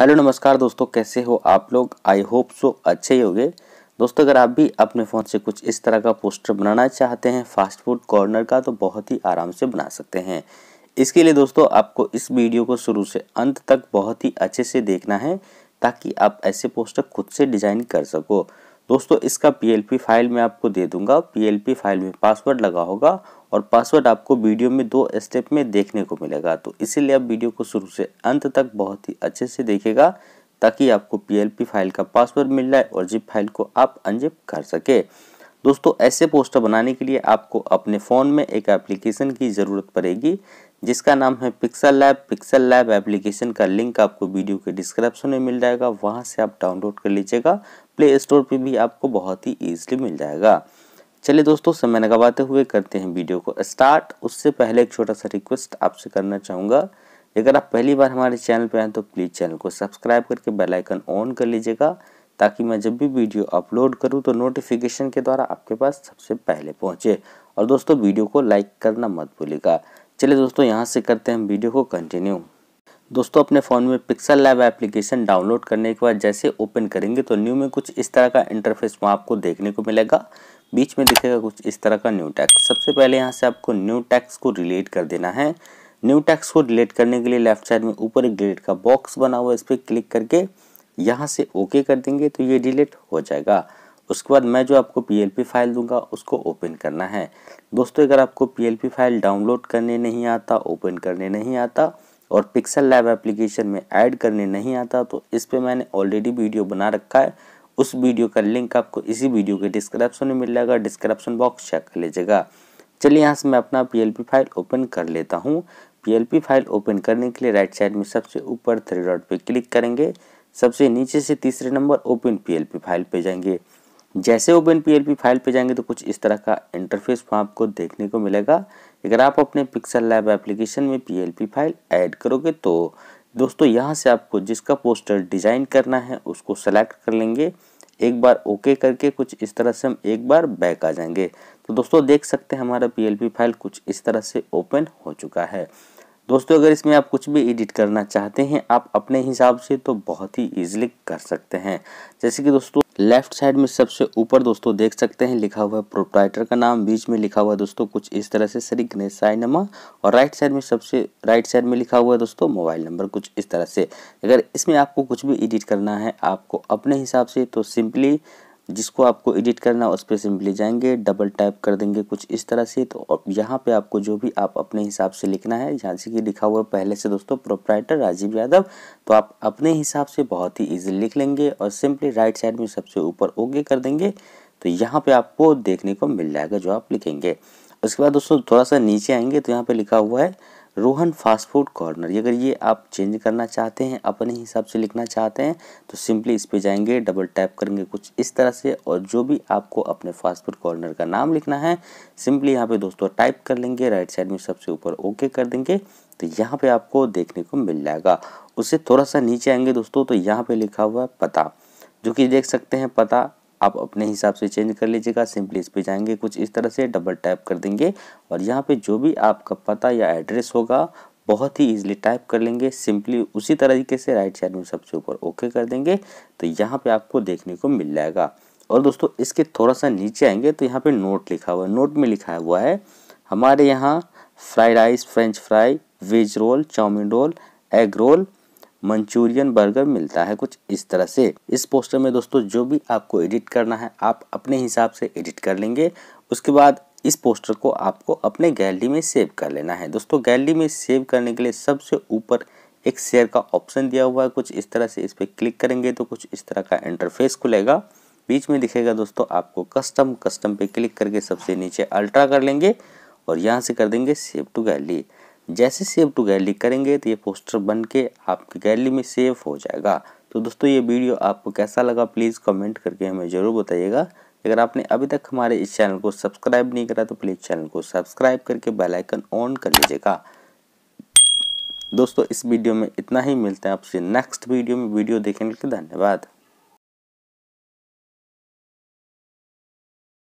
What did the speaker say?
hello नमस्कार दोस्तों कैसे हो आप लोग आई होप सो अच्छे ही होंगे दोस्तों अगर आप भी अपने फ़ोन से कुछ इस तरह का पोस्टर बनाना चाहते हैं फास्ट फूड कॉर्नर का तो बहुत ही आराम से बना सकते हैं इसके लिए दोस्तों आपको इस वीडियो को शुरू से अंत तक बहुत ही अच्छे से देखना है ताकि आप ऐसे पोस्टर खुद से डिज़ाइन कर सको दोस्तों इसका पी फाइल मैं आपको दे दूंगा पी फाइल में पासवर्ड लगा होगा और पासवर्ड आपको वीडियो में दो स्टेप में देखने को मिलेगा तो इसीलिए आप वीडियो को शुरू से अंत तक बहुत ही अच्छे से देखेगा ताकि आपको पी फाइल का पासवर्ड मिल जाए और जिप फाइल को आप अनजिप कर सके दोस्तों ऐसे पोस्टर बनाने के लिए आपको अपने फ़ोन में एक एप्लीकेशन की ज़रूरत पड़ेगी जिसका नाम है Pixel Lab Pixel Lab application का लिंक आपको वीडियो के डिस्क्रिप्शन में मिल जाएगा वहाँ से आप डाउनलोड कर लीजिएगा प्ले स्टोर पर भी आपको बहुत ही ईजिली मिल जाएगा चलिए दोस्तों समय लगाते हुए करते हैं वीडियो को स्टार्ट उससे पहले एक छोटा सा रिक्वेस्ट आपसे करना चाहूँगा अगर आप पहली बार हमारे चैनल पर आए तो प्लीज़ चैनल को सब्सक्राइब करके बेल आइकन ऑन कर लीजिएगा ताकि मैं जब भी वीडियो अपलोड करूँ तो नोटिफिकेशन के द्वारा आपके पास सबसे पहले पहुँचे और दोस्तों वीडियो को लाइक करना मत भूलिएगा चलिए दोस्तों यहाँ से करते हैं वीडियो को कंटिन्यू दोस्तों अपने फ़ोन में पिक्सल लैब एप्लीकेशन डाउनलोड करने के बाद जैसे ओपन करेंगे तो न्यू में कुछ इस तरह का इंटरफेस वहाँ आपको देखने को मिलेगा बीच में दिखेगा कुछ इस तरह का न्यू टैक्स सबसे पहले यहाँ से आपको न्यू टैक्स को रिलेट कर देना है न्यू टैक्स को रिलेट करने के लिए लेफ्ट साइड में ऊपर एक डिलेट का बॉक्स बना हुआ है इस पर क्लिक करके यहाँ से ओके कर देंगे तो ये डिलेट हो जाएगा उसके बाद मैं जो आपको पी फाइल दूंगा उसको ओपन करना है दोस्तों अगर आपको पी फाइल डाउनलोड करने नहीं आता ओपन करने नहीं आता और पिक्सल लैब एप्लीकेशन में ऐड करने नहीं आता तो इस पर मैंने ऑलरेडी वीडियो बना रखा है उस वीडियो का लिंक आपको इसी वीडियो के डिस्क्रिप्शन में मिल जाएगा डिस्क्रिप्शन बॉक्स चेक कर लीजिएगा चलिए यहाँ से मैं अपना पी फाइल ओपन कर लेता हूँ पी फाइल ओपन करने के लिए राइट साइड में सबसे ऊपर थ्री डॉट पर क्लिक करेंगे सबसे नीचे से तीसरे नंबर ओपन पी फाइल पर जाएंगे जैसे ओपन पी फाइल पर जाएंगे तो कुछ इस तरह का इंटरफेस वहाँ आपको देखने को मिलेगा अगर आप अपने पिक्सल लैब एप्लीकेशन में पी फाइल ऐड करोगे तो दोस्तों यहाँ से आपको जिसका पोस्टर डिज़ाइन करना है उसको सेलेक्ट कर लेंगे एक बार ओके करके कुछ इस तरह से हम एक बार बैक आ जाएंगे तो दोस्तों देख सकते हैं हमारा पी फाइल कुछ इस तरह से ओपन हो चुका है दोस्तों अगर इसमें आप कुछ भी एडिट करना चाहते हैं आप अपने हिसाब से तो बहुत ही ईजिली कर सकते हैं जैसे कि दोस्तों लेफ्ट साइड में सबसे ऊपर दोस्तों देख सकते हैं लिखा हुआ है प्रोप्राइटर का नाम बीच में लिखा हुआ है दोस्तों कुछ इस तरह से श्री गणेशाय नमा और राइट साइड में सबसे राइट साइड में लिखा हुआ है दोस्तों मोबाइल नंबर कुछ इस तरह से अगर इसमें आपको कुछ भी एडिट करना है आपको अपने हिसाब से तो सिंपली जिसको आपको एडिट करना है उस पर सिंपली जाएंगे डबल टाइप कर देंगे कुछ इस तरह से तो यहाँ पे आपको जो भी आप अपने हिसाब से लिखना है यहाँ से कि लिखा हुआ पहले से दोस्तों प्रोपराइटर राजीव यादव तो आप अपने हिसाब से बहुत ही ईजिली लिख लेंगे और सिंपली राइट साइड में सबसे ऊपर ओके कर देंगे तो यहाँ पे आपको देखने को मिल जाएगा जो आप लिखेंगे उसके बाद दोस्तों थोड़ा सा नीचे आएंगे तो यहाँ पे लिखा हुआ है रोहन फास्ट फूड कॉर्नर अगर ये आप चेंज करना चाहते हैं अपने हिसाब से लिखना चाहते हैं तो सिंपली इस पे जाएंगे डबल टैप करेंगे कुछ इस तरह से और जो भी आपको अपने फास्ट फूड कॉर्नर का नाम लिखना है सिंपली यहाँ पे दोस्तों टाइप कर लेंगे राइट साइड में सबसे ऊपर ओके कर देंगे तो यहाँ पे आपको देखने को मिल जाएगा उससे थोड़ा सा नीचे आएंगे दोस्तों तो यहाँ पे लिखा हुआ है पता जो कि देख सकते हैं पता आप अपने हिसाब से चेंज कर लीजिएगा सिंपली इस पर जाएंगे कुछ इस तरह से डबल टैप कर देंगे और यहाँ पे जो भी आपका पता या एड्रेस होगा बहुत ही इजीली टाइप कर लेंगे सिंपली उसी तरीके से राइट साइड में सबसे ऊपर ओके कर देंगे तो यहाँ पे आपको देखने को मिल जाएगा और दोस्तों इसके थोड़ा सा नीचे आएंगे तो यहाँ पे नोट लिखा हुआ है नोट में लिखा हुआ है हमारे यहाँ fried rice French fry veg roll chow mein roll egg roll Manchurian burger मिलता है कुछ इस तरह से इस पोस्टर में दोस्तों जो भी आपको एडिट करना है आप अपने हिसाब से एडिट कर लेंगे उसके बाद इस पोस्टर को आपको अपने गैलरी में सेव कर लेना है दोस्तों गैलरी में सेव करने के लिए सबसे ऊपर एक शेयर का ऑप्शन दिया हुआ है कुछ इस तरह से इस पर क्लिक करेंगे तो कुछ इस तरह का इंटरफेस खुलेगा बीच में दिखेगा दोस्तों आपको कस्टम कस्टम पे क्लिक करके सबसे नीचे अल्ट्रा कर लेंगे और यहाँ से कर देंगे सेव टू गैलरी जैसे सेव टू गैलरी करेंगे तो ये पोस्टर बन के आपकी गैलरी में सेव हो जाएगा तो दोस्तों ये वीडियो आपको कैसा लगा प्लीज़ कमेंट करके हमें ज़रूर बताइएगा अगर आपने अभी तक हमारे इस चैनल को सब्सक्राइब नहीं करा तो प्लीज़ चैनल को सब्सक्राइब करके बेल आइकन ऑन कर लीजिएगा दोस्तों इस वीडियो में इतना ही मिलते हैं आपसे नेक्स्ट वीडियो में वीडियो देखने के लिए धन्यवाद